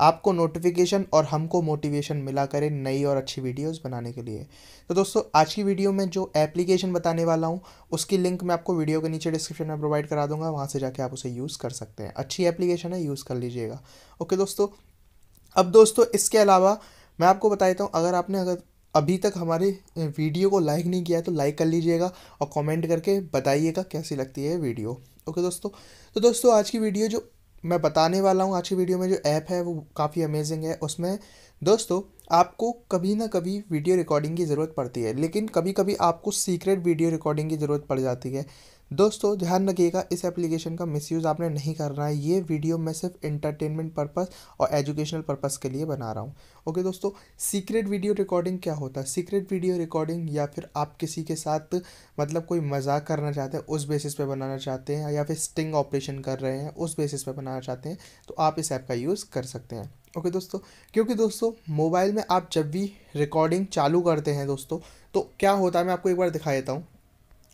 आपको नोटिफिकेशन और हमको मोटिवेशन मिला करे नई और अच्छी वीडियोस बनाने के लिए तो दोस्तों आज की वीडियो में जो एप्लीकेशन बताने वाला हूँ उसकी लिंक मैं आपको वीडियो के नीचे डिस्क्रिप्शन में प्रोवाइड करा दूंगा वहाँ से जाके आप उसे यूज़ कर सकते हैं अच्छी एप्लीकेशन है यूज़ कर लीजिएगा ओके दोस्तों अब दोस्तों इसके अलावा मैं आपको बता देता हूँ अगर आपने अगर अभी तक हमारे वीडियो को लाइक नहीं किया है तो लाइक कर लीजिएगा और कमेंट करके बताइएगा कैसी लगती है वीडियो ओके दोस्तों तो दोस्तों आज की वीडियो जो मैं बताने वाला हूँ आज की वीडियो में जो ऐप है वो काफ़ी अमेजिंग है उसमें दोस्तों आपको कभी ना कभी वीडियो रिकॉर्डिंग की ज़रूरत पड़ती है लेकिन कभी कभी आपको सीक्रेट वीडियो रिकॉर्डिंग की ज़रूरत पड़ जाती है दोस्तों ध्यान रखिएगा इस एप्लीकेशन का मिसयूज़ आपने नहीं करना है ये वीडियो मैं सिर्फ एंटरटेनमेंट पर्पज़ और एजुकेशनल पर्पज़ के लिए बना रहा हूँ ओके दोस्तों सीक्रेट वीडियो रिकॉर्डिंग क्या होता है सीक्रेट वीडियो रिकॉर्डिंग या फिर आप किसी के साथ मतलब कोई मजाक करना चाहते हैं उस बेसिस पे बनाना चाहते हैं या फिर स्टिंग ऑपरेशन कर रहे हैं उस बेसिस पे बनाना चाहते हैं तो आप इस ऐप का यूज़ कर सकते हैं ओके दोस्तों क्योंकि दोस्तों मोबाइल में आप जब भी रिकॉर्डिंग चालू करते हैं दोस्तों तो क्या होता है मैं आपको एक बार दिखा देता हूँ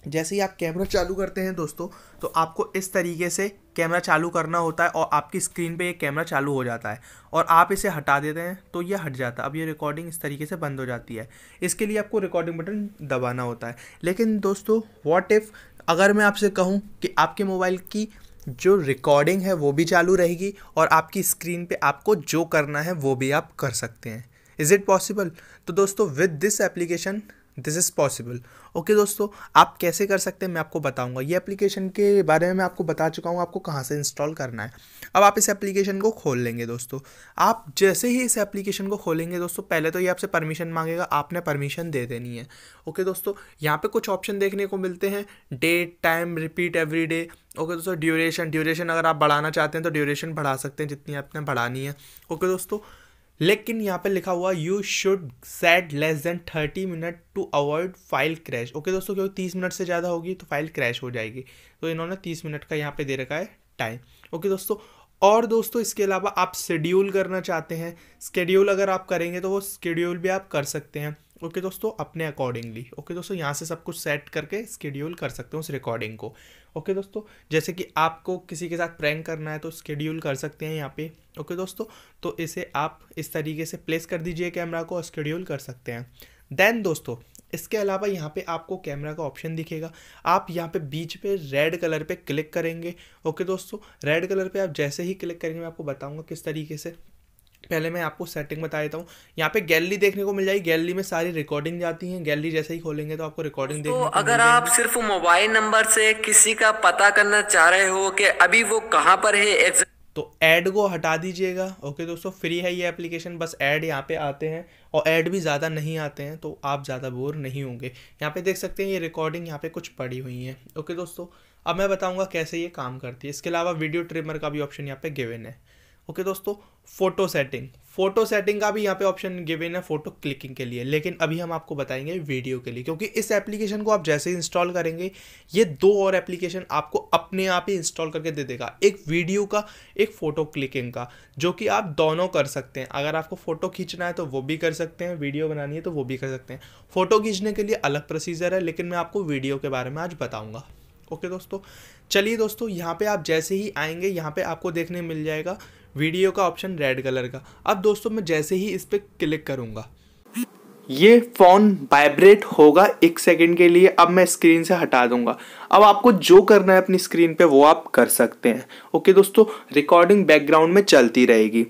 जैसे ही आप कैमरा चालू करते हैं दोस्तों तो आपको इस तरीके से कैमरा चालू करना होता है और आपकी स्क्रीन पे ये कैमरा चालू हो जाता है और आप इसे हटा देते हैं तो ये हट जाता है अब ये रिकॉर्डिंग इस तरीके से बंद हो जाती है इसके लिए आपको रिकॉर्डिंग बटन दबाना होता है लेकिन दोस्तों वॉट इफ़ अगर मैं आपसे कहूँ कि आपके मोबाइल की जो रिकॉर्डिंग है वो भी चालू रहेगी और आपकी स्क्रीन पर आपको जो करना है वो भी आप कर सकते हैं इज़ इट पॉसिबल तो दोस्तों with this application this is possible okay दोस्तों आप कैसे कर सकते हैं मैं आपको बताऊंगा ये एप्लीकेशन के बारे में मैं आपको बता चुका हूँ आपको कहाँ से इंस्टॉल करना है अब आप इस एप्लीकेशन को खोल लेंगे दोस्तों आप जैसे ही इस एप्लीकेशन को खोलेंगे दोस्तों पहले तो ये आपसे परमिशन मांगेगा आपने परमिशन दे देनी है ओके दोस्तों यहाँ पर कुछ ऑप्शन देखने को मिलते हैं date time repeat every day okay दोस्तों ड्यूरेशन ड्यूरेशन अगर आप बढ़ाना चाहते हैं तो ड्यूरेशन बढ़ा सकते हैं जितनी आपने बढ़ानी है ओके दोस्तों लेकिन यहाँ पे लिखा हुआ you should set less than thirty minute to avoid file crash okay दोस्तों क्योंकि तीस मिनट से ज़्यादा होगी तो फाइल क्रैश हो जाएगी तो इन्होंने तीस मिनट का यहाँ पे दे रखा है टाइम ओके दोस्तों और दोस्तों इसके अलावा आप शेड्यूल करना चाहते हैं स्केड्यूल अगर आप करेंगे तो वो स्केड्यूल भी आप कर सकते हैं ओके okay, दोस्तों अपने अकॉर्डिंगली ओके okay, दोस्तों यहाँ से सब कुछ सेट करके स्केड्यूल कर सकते हो उस रिकॉर्डिंग को ओके okay, दोस्तों जैसे कि आपको किसी के साथ प्रैंक करना है तो स्केड्यूल कर सकते हैं यहाँ पे ओके दोस्तों तो इसे आप इस तरीके से प्लेस कर दीजिए कैमरा को और स्केड्यूल कर सकते हैं देन दोस्तों इसके अलावा यहाँ पे आपको कैमरा का ऑप्शन दिखेगा आप यहाँ पे बीच पे रेड कलर पे क्लिक करेंगे ओके दोस्तों रेड कलर पे आप जैसे ही क्लिक करेंगे मैं आपको बताऊंगा किस तरीके से पहले मैं आपको सेटिंग बता देता हूँ यहाँ पे गैलरी देखने को मिल जाएगी गैलरी में सारी रिकॉर्डिंग जाती है गैलरी जैसे ही खोलेंगे तो आपको रिकॉर्डिंग तो अगर आप सिर्फ मोबाइल नंबर से किसी का पता करना चाह रहे हो कि अभी वो कहाँ पर है तो ऐड को हटा दीजिएगा ओके दोस्तों फ्री है ये एप्लीकेशन बस ऐड यहाँ पे आते हैं और ऐड भी ज़्यादा नहीं आते हैं तो आप ज़्यादा बोर नहीं होंगे यहाँ पे देख सकते हैं ये रिकॉर्डिंग यहाँ पे कुछ पड़ी हुई है ओके दोस्तों अब मैं बताऊँगा कैसे ये काम करती है इसके अलावा वीडियो ट्रिमर का भी ऑप्शन यहाँ पे गिवन है ओके दोस्तों फोटो सेटिंग फोटो सेटिंग का भी यहाँ पे ऑप्शन गिवन है फोटो क्लिकिंग के लिए लेकिन अभी हम आपको बताएंगे वीडियो के लिए क्योंकि इस एप्लीकेशन को आप जैसे ही इंस्टॉल करेंगे ये दो और एप्लीकेशन आपको अपने आप ही इंस्टॉल करके दे देगा एक वीडियो का एक फ़ोटो क्लिकिंग का जो कि आप दोनों कर सकते हैं अगर आपको फ़ोटो खींचना है तो वो भी कर सकते हैं वीडियो बनानी है तो वो भी कर सकते हैं फ़ोटो खींचने के लिए अलग प्रोसीजर है लेकिन मैं आपको वीडियो के बारे में आज बताऊँगा ओके दोस्तों चलिए दोस्तों यहाँ पे आप जैसे ही आएंगे यहाँ पे आपको देखने मिल जाएगा वीडियो का ऑप्शन रेड कलर का अब दोस्तों मैं जैसे ही इस पर क्लिक करूँगा ये फ़ोन वाइब्रेट होगा एक सेकंड के लिए अब मैं स्क्रीन से हटा दूंगा अब आपको जो करना है अपनी स्क्रीन पे वो आप कर सकते हैं ओके दोस्तों रिकॉर्डिंग बैकग्राउंड में चलती रहेगी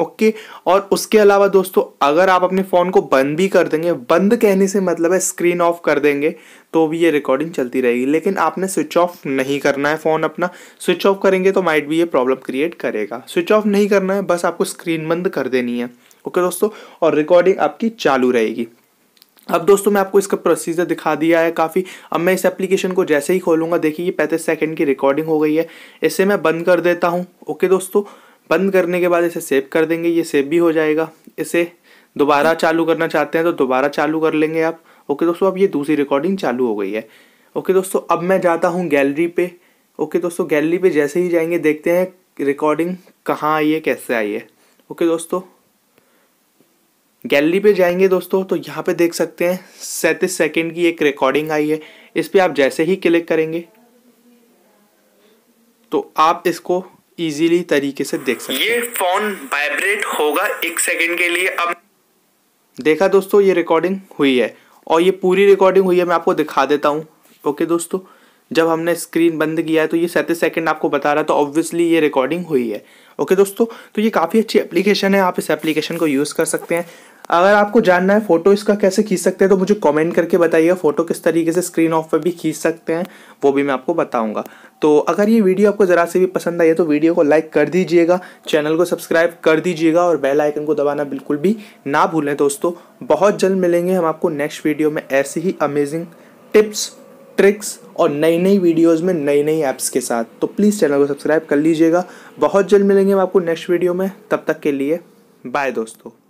ओके और उसके अलावा दोस्तों अगर आप अपने फ़ोन को बंद भी कर देंगे बंद कहने से मतलब है स्क्रीन ऑफ कर देंगे तो भी ये रिकॉर्डिंग चलती रहेगी लेकिन आपने स्विच ऑफ नहीं करना है फ़ोन अपना स्विच ऑफ करेंगे तो माइट भी ये प्रॉब्लम क्रिएट करेगा स्विच ऑफ नहीं करना है बस आपको स्क्रीन बंद कर देनी है ओके दोस्तों और रिकॉर्डिंग आपकी चालू रहेगी अब दोस्तों मैं आपको इसका प्रोसीजर दिखा दिया है काफ़ी अब मैं इस एप्लीकेशन को जैसे ही खोलूँगा देखिए ये पैंतीस सेकंड की रिकॉर्डिंग हो गई है इसे मैं बंद कर देता हूँ ओके दोस्तों बंद करने के बाद इसे सेव कर देंगे ये सेव भी हो जाएगा इसे दोबारा चालू करना चाहते हैं तो दोबारा चालू कर लेंगे आप ओके दोस्तों अब ये दूसरी रिकॉर्डिंग चालू हो गई है ओके दोस्तों अब मैं जाता हूँ गैलरी पे ओके दोस्तों गैलरी पे जैसे ही जाएंगे देखते हैं रिकॉर्डिंग कहाँ आई है कैसे आई है ओके दोस्तों गैलरी पे जाएंगे दोस्तों तो यहाँ पे देख सकते हैं सैंतीस सेकेंड की एक रिकॉर्डिंग आई है इस पर आप जैसे ही क्लिक करेंगे तो आप इसको इजीली तरीके से देख सकते ये फोन वाइब्रेट होगा एक सेकंड के लिए अब देखा दोस्तों ये रिकॉर्डिंग हुई है और ये पूरी रिकॉर्डिंग हुई है मैं आपको दिखा देता हूँ ओके दोस्तों जब हमने स्क्रीन बंद किया है तो ये सैंतीस सेकंड आपको बता रहा है तो ऑब्वियसली ये रिकॉर्डिंग हुई है ओके दोस्तों तो ये काफ़ी अच्छी एप्लीकेशन है आप इस एप्लीकेशन को यूज़ कर सकते हैं अगर आपको जानना है फ़ोटो इसका कैसे खींच सकते हैं तो मुझे कमेंट करके बताइएगा फ़ोटो किस तरीके से स्क्रीन ऑफ पर भी खींच सकते हैं वो भी मैं आपको बताऊंगा तो अगर ये वीडियो आपको ज़रा से भी पसंद आई है तो वीडियो को लाइक कर दीजिएगा चैनल को सब्सक्राइब कर दीजिएगा और बेल आइकन को दबाना बिल्कुल भी ना भूलें दोस्तों बहुत जल्द मिलेंगे हम आपको नेक्स्ट वीडियो में ऐसी ही अमेजिंग टिप्स ट्रिक्स और नई नई वीडियोज़ में नई नई ऐप्स के साथ तो प्लीज़ चैनल को सब्सक्राइब कर लीजिएगा बहुत जल्द मिलेंगे हम आपको नेक्स्ट वीडियो में तब तक के लिए बाय दोस्तों